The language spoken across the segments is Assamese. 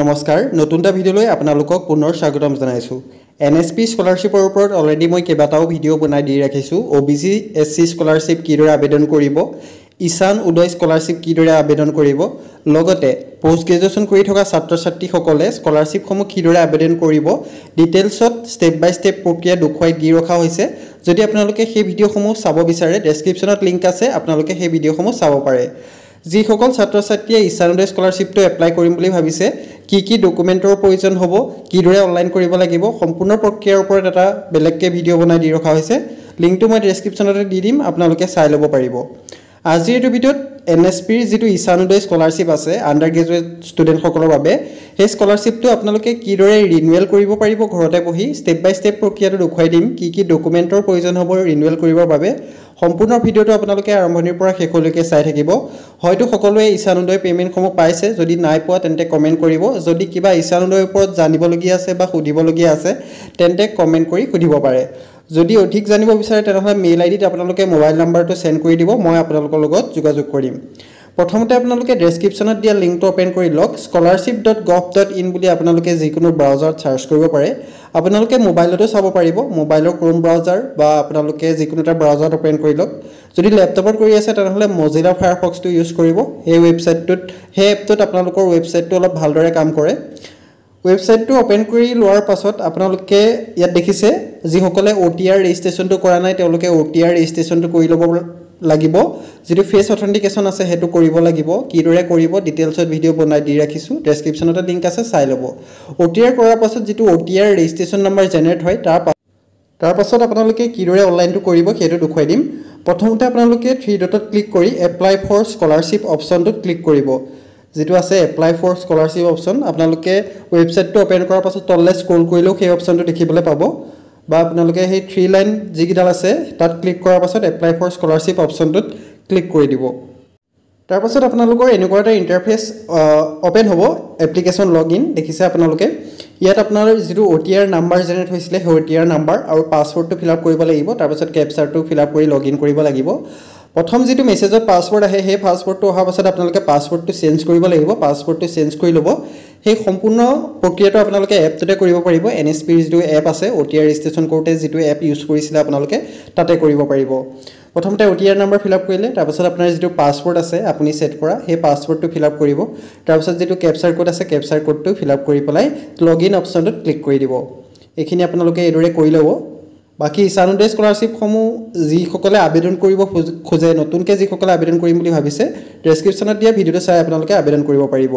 নমস্কাৰ নতুন এটা ভিডিঅ'লৈ আপোনালোকক পুনৰ স্বাগতম জনাইছোঁ এন এছ পি স্কলাৰশ্বিপৰ ওপৰত অলৰেডি মই কেইবাটাও ভিডিঅ' বনাই দি ৰাখিছোঁ O' B C S C scholarship কিদৰে আবেদন কৰিব ঈশান উদয় স্কলাৰশ্বিপ কিদৰে আবেদন কৰিব লগতে পষ্ট গ্ৰেজুৱেশ্যন কৰি থকা ছাত্ৰ ছাত্ৰীসকলে স্কলাৰশ্বিপসমূহ কিদৰে আবেদন কৰিব ডিটেইলছত ষ্টেপ বাই ষ্টেপ প্ৰক্ৰিয়া দেখুৱাই দি ৰখা হৈছে যদি আপোনালোকে সেই ভিডিঅ'সমূহ চাব বিচাৰে ডেছক্ৰিপশ্যনত লিংক আছে আপোনালোকে সেই ভিডিঅ'সমূহ চাব পাৰে যিসকল ছাত্ৰ ছাত্ৰীয়ে ইছানুদয় স্কলাৰশ্বিপটো এপ্লাই কৰিম বুলি ভাবিছে কি কি ডকুমেণ্টৰ প্ৰয়োজন হ'ব কিদৰে অনলাইন কৰিব লাগিব সম্পূৰ্ণ প্ৰক্ৰিয়াৰ ওপৰত এটা বেলেগকৈ ভিডিঅ' বনাই দি ৰখা হৈছে লিংকটো মই ডেছক্ৰিপশ্যনতে দি দিম আপোনালোকে চাই ল'ব পাৰিব আজিৰ এইটো ভিডিঅ'ত এন এছ পিৰ যিটো ঈশানোদয় স্কলাৰশ্বিপ আছে আণ্ডাৰ গ্ৰেজুৱেট ষ্টুডেণ্টসকলৰ বাবে সেই স্কলাৰশ্বিপটো আপোনালোকে কিদৰে ৰিনুৱেল কৰিব পাৰিব ঘৰতে বহি ষ্টেপ বাই ষ্টেপ প্ৰক্ৰিয়াটো দেখুৱাই দিম কি কি ডকুমেণ্টৰ প্ৰয়োজন হ'ব ৰিনুৱেল কৰিবৰ বাবে সম্পূৰ্ণ ভিডিঅ'টো আপোনালোকে আৰম্ভণিৰ পৰা শেষলৈকে চাই থাকিব হয়তো সকলোৱে ঈশানোদয় পে'মেণ্টসমূহ পাইছে যদি নাই পোৱা তেন্তে কমেণ্ট কৰিব যদি কিবা ঈশানোদয়ৰ ওপৰত জানিবলগীয়া আছে বা সুধিবলগীয়া আছে তেন্তে কমেণ্ট কৰি সুধিব পাৰে যদি অধিক জানিব বিচাৰে তেনেহ'লে মেইল আই ডিত আপোনালোকে মোবাইল নাম্বাৰটো চেণ্ড কৰি দিব মই আপোনালোকৰ লগত যোগাযোগ কৰিম প্ৰথমতে আপোনালোকে ডেছক্ৰিপশ্যনত দিয়া লিংকটো অ'পেন কৰি লওক scholarship dot gov dot in বুলি আপোনালোকে যিকোনো ব্ৰাউজাৰত ছাৰ্চ কৰিব পাৰে আপোনালোকে মোবাইলতো চাব পাৰিব মোবাইলৰ ক্ৰোম ব্ৰাউজাৰ বা আপোনালোকে যিকোনো এটা ব্ৰাউজাৰত অ'পেন কৰি লওক যদি লেপটপত কৰি আছে তেনেহ'লে মজিলা ফায়াৰফক্সটো ইউজ কৰিব সেই ৱেবছাইটটোত সেই এপটোত আপোনালোকৰ ৱেবছাইটটো অলপ ভালদৰে কাম কৰে ৱেবছাইটটো অ'পেন কৰি লোৱাৰ পাছত আপোনালোকে ইয়াত দেখিছে যিসকলে অ' টি আৰ ৰেজিষ্ট্ৰেশ্যনটো কৰা নাই তেওঁলোকে অ' টি আৰ ৰেজিষ্ট্ৰেশ্যনটো কৰি ল'ব লাগিব যিটো ফেচ অথেণ্টিকেশ্যন আছে সেইটো কৰিব লাগিব কিদৰে কৰিব ডিটেইলছত ভিডিঅ' বনাই দি ৰাখিছোঁ ডেছক্ৰিপশ্যনতে লিংক আছে চাই ল'ব অ' টি আৰ কৰাৰ পাছত যিটো O' T R registration number generate হয় তাৰ পা তাৰপাছত আপোনালোকে কিদৰে অনলাইনটো কৰিব সেইটো দেখুৱাই দিম প্ৰথমতে আপোনালোকে থ্ৰী ডটত ক্লিক কৰি এপ্লাই ফৰ স্কলাৰশ্বিপ অপশ্যনটোত ক্লিক কৰিব যিটো আছে এপ্লাই ফৰ স্কলাৰশ্বিপ অপশ্যন আপোনালোকে ৱেবছাইটটো অ'পেন কৰাৰ পাছত তললৈ স্ক্ৰল কৰিলেও সেই অপশ্যনটো দেখিবলৈ পাব বা আপোনালোকে সেই থ্ৰী লাইন যিকেইডাল আছে তাত ক্লিক কৰাৰ পাছত এপ্লাই ফৰ স্কলাৰশ্বিপ অপশ্যনটোত ক্লিক কৰি দিব তাৰপাছত আপোনালোকৰ এনেকুৱা এটা ইণ্টাৰফেচ অ'পেন হ'ব এপ্লিকেশ্যন লগ ইন দেখিছে আপোনালোকে ইয়াত আপোনাৰ যিটো O' T R number generate হৈছিলে সেই অ' টি আৰ নাম্বাৰ আৰু পাছৱৰ্ডটো ফিল আপ কৰিব লাগিব তাৰপাছত কেপচাৰটো ফিল আপ কৰি লগ ইন কৰিব লাগিব প্ৰথম যিটো মেছেজত পাছৱৰ্ড আহে সেই পাছৱৰ্ডটো অহাৰ পাছত আপোনালোকে পাছৱৰ্ডটো চেঞ্জ কৰিব লাগিব পাছৱৰ্ডটো চেঞ্জ কৰি ল'ব সেই সম্পূৰ্ণ প্ৰক্ৰিয়াটো আপোনালোকে এপটোতে কৰিব পাৰিব এন এছ পিৰ যিটো এপ আছে অ' টি আৰ ৰেজিষ্ট্ৰেশ্যন কৰোঁতে যিটো এপ ইউজ কৰিছিলে আপোনালোকে তাতে কৰিব পাৰিব প্ৰথমতে O' T R number fill up কৰিলে তাৰপাছত আপোনাৰ যিটো পাছৱৰ্ড আছে আপুনি ছেট কৰা সেই পাছৱৰ্ডটো ফিল আপ কৰিব তাৰপাছত যিটো কেপচাৰ কোড আছে কেপচাৰ কোডটো ফিল আপ কৰি পেলাই লগ ইন অপশ্যনটোত ক্লিক কৰি দিব এইখিনি আপোনালোকে এইদৰে কৰি ল'ব বাকী ইছানুদ্দে স্কলাৰশ্বিপসমূহ যিসকলে আবেদন কৰিব খোজে নতুনকৈ যিসকলে আবেদন কৰিম বুলি ভাবিছে ডেছক্ৰিপশ্যনত দিয়া ভিডিঅ'টো চাই আপোনালোকে আবেদন কৰিব পাৰিব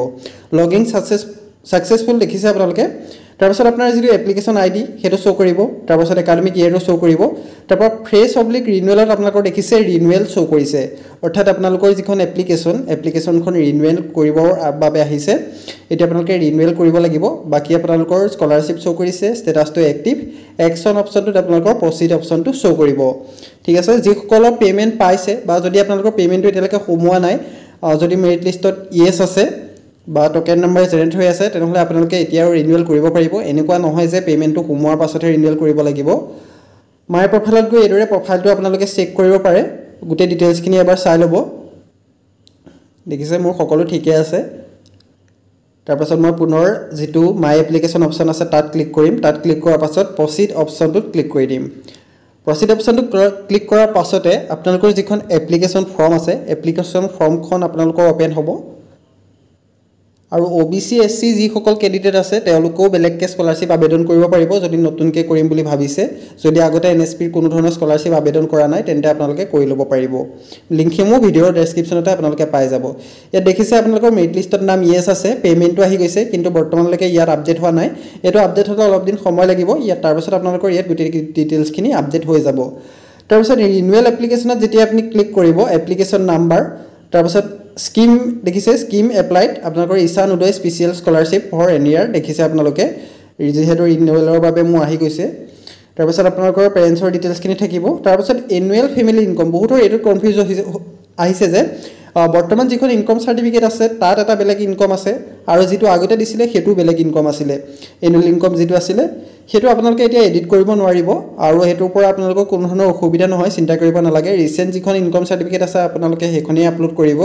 লগ ইন ছাকচেছ ছাকচেছফুল দেখিছে আপোনালোকে তাৰপাছত আপোনাৰ যিটো এপ্লিকেশ্যন আই ডি সেইটো শ্ব' কৰিব তাৰপাছত একাডেমিক ইয়েৰটো শ্ব' কৰিব তাৰপৰা ফ্ৰেছ অব্লিক ৰিনুৱেলত আপোনালোকৰ দেখিছে ৰিনুৱেল শ্ব' কৰিছে অৰ্থাৎ আপোনালোকৰ যিখন এপ্লিকেশ্যন এপ্লিকেশ্যনখন ৰিনুৱেল কৰিবৰ বাবে আহিছে এতিয়া আপোনালোকে ৰিনুৱেল কৰিব লাগিব বাকী আপোনালোকৰ স্কলাৰশ্বিপ শ্ব' কৰিছে ষ্টেটাছটো এক্টিভ একশ্যন অপশ্যনটোত আপোনালোকৰ প্ৰচিড অপশ্যনটো শ্ব' কৰিব ঠিক আছে যিসকলৰ পে'মেণ্ট পাইছে বা যদি আপোনালোকৰ পে'মেণ্টটো এতিয়ালৈকে সোমোৱা নাই যদি মেৰিট লিষ্টত ইয়েছ আছে বা টকেন নাম্বাৰ জেনেৰেট হৈ আছে তেনেহ'লে আপোনালোকে এতিয়াও ৰিনিউৱেল কৰিব পাৰিব এনেকুৱা নহয় যে পে'মেণ্টটো সোমোৱাৰ পাছতহে ৰিনিউৱেল কৰিব লাগিব মাই প্ৰফাইলত গৈ এইদৰে প্ৰফাইলটো আপোনালোকে চেক কৰিব পাৰে গোটেই ডিটেইলছখিনি এবাৰ চাই ল'ব দেখিছে মোৰ সকলো ঠিকে আছে তাৰপাছত মই পুনৰ যিটো মাই এপ্লিকেশ্যন অপশ্যন আছে তাত ক্লিক কৰিম তাত ক্লিক কৰাৰ পাছত প্ৰচিড অপশ্যনটোত ক্লিক কৰি দিম প্ৰচিড অপশ্যনটোত ক্লিক কৰাৰ পাছতে আপোনালোকৰ যিখন এপ্লিকেশ্যন ফৰ্ম আছে এপ্লিকেশ্যন ফৰ্মখন আপোনালোকৰ অ'পেন হ'ব আৰু O' B C S C যিসকল কেণ্ডিডেট আছে তেওঁলোকেও বেলেগকৈ স্কলাৰশ্বিপ আবেদন কৰিব পাৰিব যদি নতুনকৈ কৰিম বুলি ভাবিছে যদি আগতে এন এছ পিৰ কোনো ধৰণৰ স্কলাৰশ্বিপ আবেদন কৰা নাই তেন্তে আপোনালোকে কৰি ল'ব পাৰিব লিংকসমূহ ভিডিঅ'ৰ ডেছক্ৰিপশ্যনতে আপোনালোকে পাই যাব ইয়াত দেখিছে আপোনালোকৰ মেৰিট লিষ্টত নাম ইয়েছ আছে পে'মেণ্টটো আহি গৈছে কিন্তু বৰ্তমানলৈকে ইয়াত আপডেট হোৱা নাই এইটো আপডেট হ'লে অলপ দিন সময় লাগিব ইয়াত তাৰপাছত আপোনালোকৰ ইয়াত গোটেই ডিটেইলছখিনি আপডেট হৈ যাব তাৰপিছত ৰিনুৱেল এপ্লিকেশ্যনত যেতিয়া আপুনি ক্লিক কৰিব এপ্লিকেশ্যন নাম্বাৰ তাৰপাছত স্কিম দেখিছে স্কিম এপ্লাইড আপোনালোকৰ Ishan Uday special scholarship for N ইয়াৰ দেখিছে আপোনালোকে যিহেতু ইনুৱেলৰ বাবে মোৰ আহি গৈছে তাৰপিছত আপোনালোকৰ পেৰেণ্টছৰ ডিটেইলছখিনি থাকিব তাৰপিছত এনুৱেল ফেমিলি ইনকম বহুতৰ এইটো কনফিউজ আহিছে যে বৰ্তমান যিখন ইনকম চাৰ্টিফিকেট আছে তাত এটা বেলেগ ইনকম আছে আৰু যিটো আগতে দিছিলে সেইটো বেলেগ ইনকম আছিলে এনুৱেল ইনকম যিটো আছিলে সেইটো আপোনালোকে এতিয়া এডিট কৰিব নোৱাৰিব আৰু সেইটোৰ পৰা আপোনালোকৰ কোনো ধৰণৰ অসুবিধা নহয় চিন্তা কৰিব নালাগে ৰিচেণ্ট যিখন ইনকম চাৰ্টিফিকেট আছে আপোনালোকে সেইখনেই আপলোড কৰিব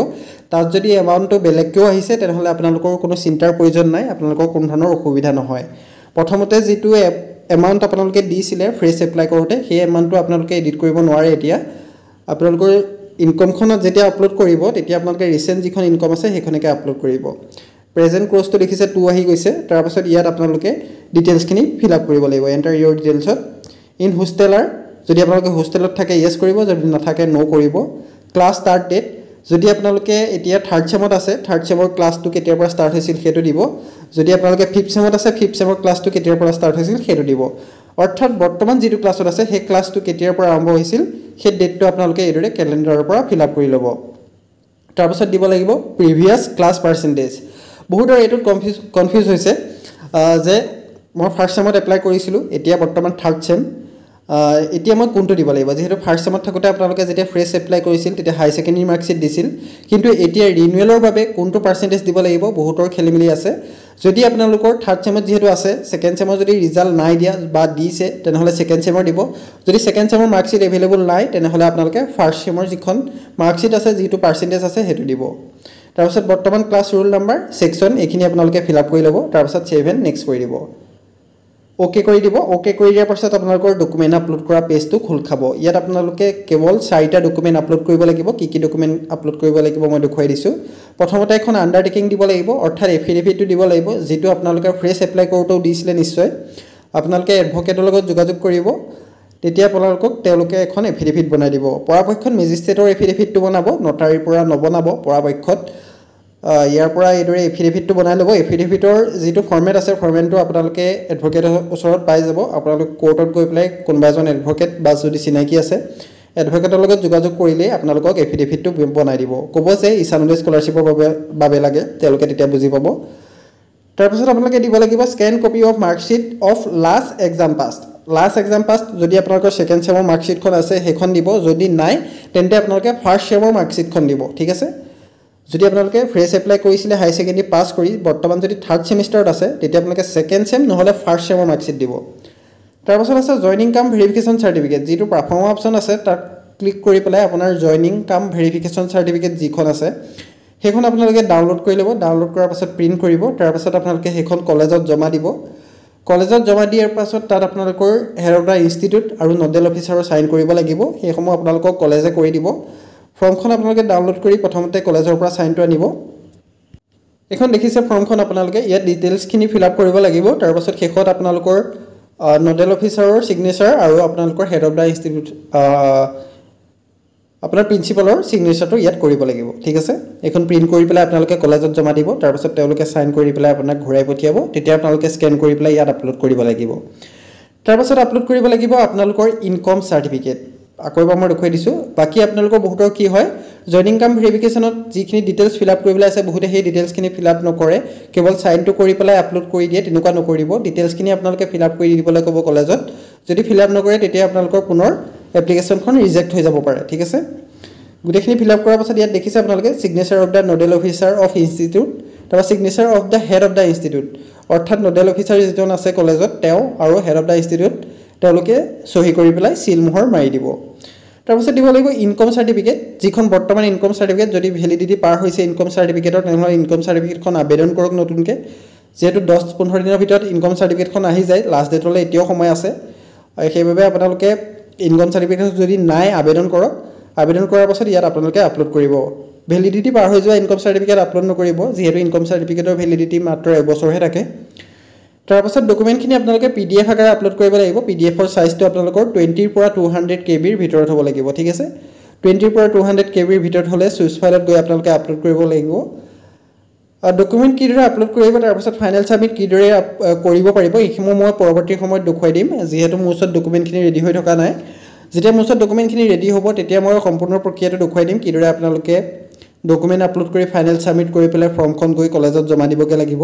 তাত যদি এমাউণ্টটো বেলেগকৈও আহিছে তেনেহ'লে আপোনালোকৰ কোনো চিন্তাৰ প্ৰয়োজন নাই আপোনালোকৰ কোনো ধৰণৰ অসুবিধা নহয় প্ৰথমতে যিটো এমাউণ্ট আপোনালোকে দিছিলে ফ্ৰেছ এপ্লাই কৰোঁতে সেই এমাউণ্টটো আপোনালোকে এডিট কৰিব নোৱাৰে এতিয়া আপোনালোকৰ ইনকমখনত যেতিয়া আপলোড কৰিব তেতিয়া আপোনালোকে ৰিচেণ্ট যিখন ইনকম আছে সেইখনকে আপলোড কৰিব প্ৰেজেণ্ট ক্ৰছটো দেখিছে টু আহি গৈছে তাৰপাছত ইয়াত আপোনালোকে ডিটেইলছখিনি ফিল আপ কৰিব লাগিব এণ্টাৰ ইয়'ৰ ডিটেইলছত ইন হোষ্টেলাৰ যদি আপোনালোকে হোষ্টেলত থাকে য়েছ কৰিব যদি নাথাকে ন' কৰিব ক্লাছ ষ্টাৰ্ট ডেট যদি আপোনালোকে এতিয়া থাৰ্ড চেমত আছে থাৰ্ড চেমৰ ক্লাছটো কেতিয়াৰ পৰা ষ্টাৰ্ট হৈছিল সেইটো দিব যদি আপোনালোকে ফিফ্থ চেমত আছে ফিফ্থ চেমৰ ক্লাছটো কেতিয়াৰ পৰা ষ্টাৰ্ট হৈছিল সেইটো দিব অৰ্থাৎ বৰ্তমান যিটো ক্লাছত আছে সেই ক্লাছটো কেতিয়াৰ পৰা আৰম্ভ হৈছিল সেই ডেটটো আপোনালোকে এইদৰে কেলেণ্ডাৰৰ পৰা ফিল আপ কৰি ল'ব তাৰপাছত দিব লাগিব প্ৰিভিয়াছ ক্লাছ পাৰ্চেণ্টেজ বহুতৰে এইটোত কনফিউজ কনফিউজ হৈছে যে মই ফাৰ্ষ্ট ছেমত এপ্লাই কৰিছিলোঁ এতিয়া বৰ্তমান থাৰ্ড ছেম এতিয়া মই কোনটো দিব লাগিব যিহেতু ফাৰ্ষ্ট চেমত থাকোঁতে আপোনালোকে যেতিয়া ফ্ৰেছ এপ্লাই কৰিছিল তেতিয়া হাই ছেকেণ্ডেৰী মাৰ্কশ্বিট দিছিল কিন্তু এতিয়া ৰিনিউৱেলৰ বাবে কোনটো পাৰ্চেণ্টেজ দিব লাগিব বহুতৰ খেলি মেলি আছে যদি আপোনালোকৰ থাৰ্ড চেমত যিহেতু আছে ছেকেণ্ড ছেমত যদি ৰিজাল্ট নাই দিয়া বা দিছে তেনেহ'লে ছেকেণ্ড চেমৰ দিব যদি ছেকেণ্ড ছেমৰ মাৰ্কশ্বিট এভেইলেবল নাই তেনেহ'লে আপোনালোকে ফাৰ্ষ্ট ছেমৰ যিখন মাৰ্কশ্বিট আছে যিটো পাৰ্চেণ্টেজ আছে সেইটো দিব তাৰপিছত বৰ্তমান ক্লাছ ৰোল নাম্বাৰ ছেকশ্যন এইখিনি আপোনালোকে ফিল আপ কৰি ল'ব তাৰপিছত ছেভেন নেক্সট কৰি দিব অ'কে কৰি দিব অ'কে কৰি দিয়াৰ পাছত আপোনালোকৰ ডকুমেণ্ট আপলোড কৰা পেজটো খোল খাব ইয়াত আপোনালোকে কেৱল চাৰিটা ডকুমেণ্ট আপলোড কৰিব লাগিব কি কি ডকুমেণ্ট আপলোড কৰিব লাগিব মই দেখুৱাই দিছোঁ প্ৰথমতে এখন আণ্ডাৰটেকিং দিব লাগিব অৰ্থাৎ এফিডেভিটটো দিব লাগিব যিটো আপোনালোকে ফ্ৰেছ এপ্লাই কৰোঁতেও দিছিলে নিশ্চয় আপোনালোকে এডভকেটৰ লগত যোগাযোগ কৰিব তেতিয়া আপোনালোকক তেওঁলোকে এখন এফিডেভিট বনাই দিব পৰাপক্ষত মেজিষ্ট্ৰেটৰ এফিডেভিটটো বনাব নটাৰীৰ পৰা নবনাব পৰাপক্ষত ইয়াৰ পৰা এইদৰে এফিডেভিটটো বনাই ল'ব এফিডেভিটৰ যিটো ফৰ্মেট আছে ফৰ্মেটটো আপোনালোকে এডভকেটৰ ওচৰত পাই যাব আপোনালোক কোৰ্টত গৈ পেলাই কোনোবা এজন এডভকেট বা যদি চিনাকি আছে এডভকেটৰ লগত যোগাযোগ কৰিলেই আপোনালোকক এফিডেভিটটো বনাই দিব ক'ব যে ইছানুলে স্কলাৰশ্বিপৰ বাবে বাবে লাগে তেওঁলোকে তেতিয়া বুজি পাব তাৰপিছত আপোনালোকে দিব লাগিব scan copy of marksheet of last exam past last exam past যদি আপোনালোকৰ ছেকেণ্ড ছেমৰ মাৰ্কশ্বিটখন আছে সেইখন দিব যদি নাই তেন্তে আপোনালোকে ফাৰ্ষ্ট ছেমৰ মাৰ্কশ্বিটখন দিব ঠিক আছে যদি আপোনালোকে ফ্ৰেছ এপ্লাই কৰিছিলে হাই ছেকেণ্ডেৰী পাছ কৰি বৰ্তমান যদি থাৰ্ড ছেমিষ্টাৰত আছে তেতিয়া আপোনালোকে ছেকেণ্ড ছেম নহ'লে ফাৰ্ষ্ট ছেমৰ মাৰ্কশ্বিট দিব তাৰপাছত আছে জইনিং কাম ভেৰিফিকেশ্যন চাৰ্টিফিকেট যিটো পাৰফৰ্ম অপশ্যন আছে তাত ক্লিক কৰি পেলাই আপোনাৰ জইনিং কাম ভেৰিফিকেশ্যন চাৰ্টিফিকেট যিখন আছে সেইখন আপোনালোকে ডাউনলোড কৰি ল'ব ডাউনলোড কৰাৰ পাছত প্ৰিণ্ট কৰিব তাৰপাছত আপোনালোকে সেইখন কলেজত জমা দিব কলেজত জমা দিয়াৰ পাছত তাত আপোনালোকৰ হেৰদা ইনষ্টিটিউট আৰু নডেল অফিচাৰৰ ছাইন কৰিব লাগিব সেইসমূহ আপোনালোকক কলেজে কৰি দিব ফৰ্মখন আপোনালোকে ডাউনলোড কৰি প্ৰথমতে কলেজৰ পৰা চাইনটো আনিব এইখন দেখিছে ফৰ্মখন আপোনালোকে ইয়াত ডিটেইলছখিনি ফিল আপ কৰিব লাগিব তাৰপাছত শেষত আপোনালোকৰ নডেল অফিচাৰৰ ছিগনেচাৰ আৰু আপোনালোকৰ হেড অফ দ্য ইনষ্টিটিউট আপোনাৰ প্ৰিন্সিপালৰ ছিগনেচাৰটো ইয়াত কৰিব লাগিব ঠিক আছে এইখন প্ৰিণ্ট কৰি পেলাই আপোনালোকে কলেজত জমা দিব তাৰপাছত তেওঁলোকে চাইন কৰি পেলাই আপোনাক ঘূৰাই পঠিয়াব তেতিয়া আপোনালোকে স্কেন কৰি পেলাই ইয়াত আপলোড কৰিব লাগিব তাৰপাছত আপলোড কৰিব লাগিব আপোনালোকৰ ইনকম চাৰ্টিফিকেট আকৌ এবাৰ মই দেখুৱাই দিছোঁ বাকী আপোনালোকৰ বহুতৰ কি হয় জইনিং কাম ভেৰিফিকেশ্যনত যিখিনি ডিটেইলছ ফিল আপ কৰিবলৈ আছে বহুতে সেই ডিটেইলছখিনি ফিল আপ নকৰে কেৱল চাইনটো কৰি পেলাই আপলোড কৰি দিয়ে তেনেকুৱা নকৰিব ডিটেইলছখিনি আপোনালোকে ফিল আপ কৰি দিবলৈ ক'ব কলেজত যদি ফিল আপ নকৰে তেতিয়া আপোনালোকৰ পুনৰ এপ্লিকেশ্যনখন ৰিজেক্ট হৈ যাব পাৰে ঠিক আছে গোটেইখিনি ফিল আপ কৰাৰ পাছত ইয়াত দেখিছে আপোনালোকে signature of the nodal officer of institute তাৰপৰা signature of the head of the institute অৰ্থাৎ নডেল অফিচাৰ যিজন আছে কলেজত তেওঁ আৰু হেড অফ দ্য ইনষ্টিটিউট তেওঁলোকে চহী কৰি পেলাই চিলমোহৰ মাৰি দিব তাৰপিছত দিব লাগিব ইনকম চাৰ্টিফিকেট যিখন বৰ্তমান ইনকম চাৰ্টিফিকেট যদি ভেলিডিটি পাৰ হৈছে ইনকম চাৰ্টিফিকেটৰ তেনেহ'লে ইনকম চাৰ্টিফিকেটখন আবেদন কৰক নতুনকৈ যিহেতু দহ পোন্ধৰ দিনৰ ভিতৰত ইনকম চাৰ্টিফিকেটখন আহি যায় লাষ্ট ডেটলৈ এতিয়াও সময় আছে সেইবাবে আপোনালোকে ইনকম চাৰ্টিফিকেট যদি নাই আবেদন কৰক আবেদন কৰাৰ পাছত ইয়াত আপোনালোকে আপলোড কৰিব ভেলিডিটি পাৰ হৈ যোৱা ইনকম চাৰ্টিফিকেট আপলোড নকৰিব যিহেতু ইনকম চাৰ্টিফিকেটৰ ভেলিডিটি মাত্ৰ এবছৰহে থাকে তাৰপাছত ডকুমেণ্টখিনি আপোনালোকে পি ডি এফ আকাৰে আপলোড কৰিব লাগিব পি ডি এফৰ চাইজটো আপোনালোকৰ টুৱেণ্টিৰ পৰা টু হাণ্ড্ৰেড কে বিৰ ভিতৰত হ'ব লাগিব ঠিক আছে টুৱেণ্টিৰ পৰা টু হাণ্ড্ৰেড কে বিৰ ভিতৰত হ'লে চুইচ ফাইলত গৈ আপোনালোকে আপলোড কৰিব লাগিব আৰু ডকুমেণ্ট কিদৰে আপলোড কৰিব তাৰপাছত ফাইনেল ছাবমিট কিদৰে কৰিব পাৰিব এইসমূহ মই পৰৱৰ্তী সময়ত দেখুৱাই দিম যিহেতু মোৰ ওচৰত ডকুমেণ্টখিনি ৰেডি হৈ থকা নাই যেতিয়া মোৰ ওচৰত ডকুমেণ্টখিনি ৰেডি হ'ব তেতিয়া মই সম্পূৰ্ণ প্ৰক্ৰিয়াটো দেখুৱাই দিম কিদৰে আপোনালোকে ডকুমেণ্ট আপলোড কৰি ফাইনেল ছাবমিট কৰি পেলাই ফৰ্মখন গৈ কলেজত জমা দিবগৈ লাগিব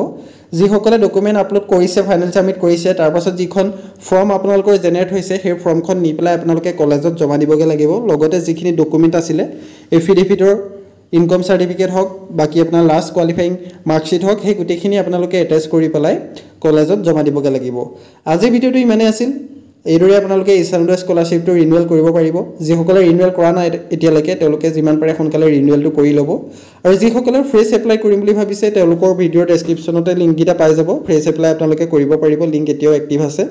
যিসকলে ডকুমেণ্ট আপলোড কৰিছে ফাইনেল ছাবমিট কৰিছে তাৰপাছত যিখন ফৰ্ম আপোনালোকৰ জেনেৰেট হৈছে সেই ফৰ্মখন নি পেলাই আপোনালোকে কলেজত জমা দিবগৈ লাগিব লগতে যিখিনি ডকুমেণ্ট আছিলে এফিডেভিটৰ ইনকম চাৰ্টিফিকেট হওক বাকী আপোনাৰ লাষ্ট কোৱালিফাইং মাৰ্কশ্বিট হওক সেই গোটেইখিনি আপোনালোকে এটেচ কৰি পেলাই কলেজত জমা দিবগৈ লাগিব আজিৰ ভিডিঅ'টো ইমানেই আছিল এইদৰে আপোনালোকে এইচ এন স্কলাৰশ্বিপটো ৰিনুৱেল কৰিব পাৰিব যিসকলে ৰিনুৱেল কৰা নাই এতিয়ালৈকে তেওঁলোকে যিমান পাৰে সোনকালে ৰিনুৱেলটো কৰি ল'ব আৰু যিসকলে ফ্ৰেছ এপ্লাই কৰিম বুলি ভাবিছে তেওঁলোকৰ ভিডিঅ'ৰ ডেছক্ৰিপশ্যনতে লিংককেইটা পাই যাব ফ্ৰেছ এপ্লাই আপোনালোকে কৰিব পাৰিব লিংক এতিয়াও এক্টিভ আছে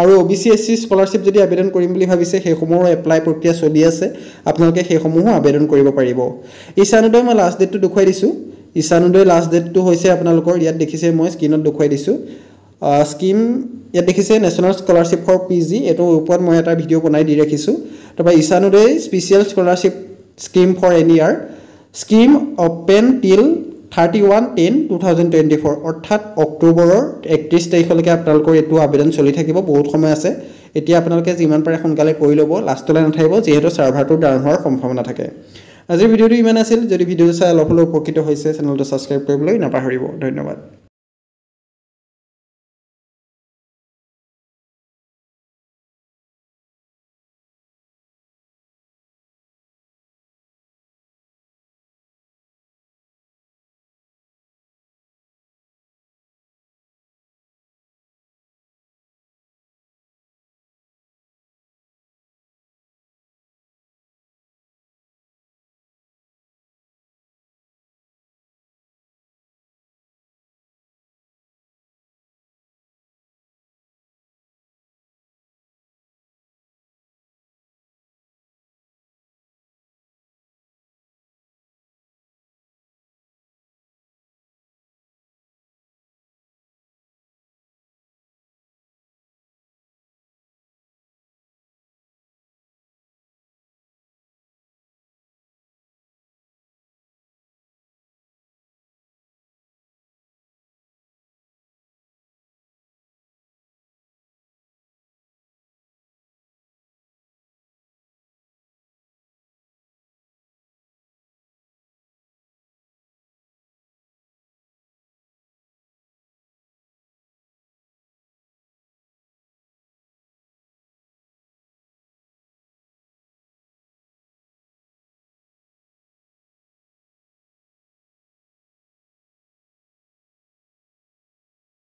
আৰু O' B C S C scholarship যদি আবেদন কৰিম বুলি ভাবিছে সেইসমূহৰ এপ্লাই প্ৰক্ৰিয়া চলি আছে আপোনালোকে সেইসমূহো আবেদন কৰিব পাৰিব ঈশানোদয় মই লাষ্ট ডেটটো দেখুৱাই দিছোঁ ঈশানোদয় লাষ্ট ডেটটো হৈছে আপোনালোকৰ ইয়াত দেখিছে মই স্ক্ৰীণত দেখুৱাই দিছোঁ স্কিম ইয়াত দেখিছে national scholarship for P G এইটোৰ ওপৰত মই এটা ভিডিঅ' বনাই দি ৰাখিছোঁ তাৰপৰা Ishan Uday special scholarship scheme for any ইয়াৰ scheme open till thirty one ten two thousand twenty four অৰ্থাৎ অক্টোবৰৰ একত্ৰিছ তাৰিখলৈকে আপোনালোকৰ এইটো আবেদন চলি থাকিব বহুত সময় আছে এতিয়া আপোনালোকে যিমান পাৰে সোনকালে কৰি ল'ব লাষ্টলৈ নাথাকিব যিহেতু ছাৰ্ভাৰটো ডাউন হোৱাৰ সম্ভাৱনা থাকে আজিৰ ভিডিঅ'টো ইমান আছিল যদি ভিডিঅ'টো চাই অলপ হ'লেও উপকৃত হৈছে চেনেলটো ছাবস্ক্ৰাইব কৰিবলৈ নাপাহৰিব ধন্যবাদ